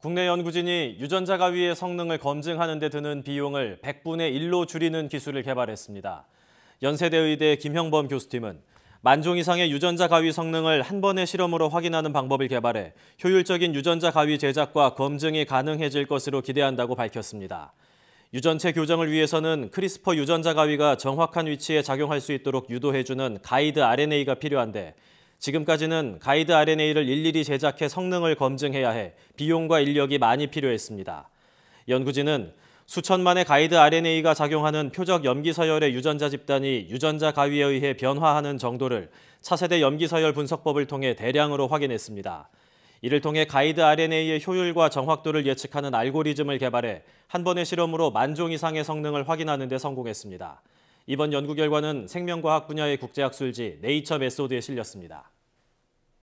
국내 연구진이 유전자 가위의 성능을 검증하는 데 드는 비용을 100분의 1로 줄이는 기술을 개발했습니다. 연세대 의대 김형범 교수팀은 만종 이상의 유전자 가위 성능을 한 번의 실험으로 확인하는 방법을 개발해 효율적인 유전자 가위 제작과 검증이 가능해질 것으로 기대한다고 밝혔습니다. 유전체 교정을 위해서는 크리스퍼 유전자 가위가 정확한 위치에 작용할 수 있도록 유도해주는 가이드 RNA가 필요한데 지금까지는 가이드 RNA를 일일이 제작해 성능을 검증해야 해 비용과 인력이 많이 필요했습니다. 연구진은 수천만의 가이드 RNA가 작용하는 표적 염기서열의 유전자 집단이 유전자 가위에 의해 변화하는 정도를 차세대 염기서열 분석법을 통해 대량으로 확인했습니다. 이를 통해 가이드 RNA의 효율과 정확도를 예측하는 알고리즘을 개발해 한 번의 실험으로 만종 이상의 성능을 확인하는 데 성공했습니다. 이번 연구 결과는 생명과학 분야의 국제학술지 네이처 메소드에 실렸습니다.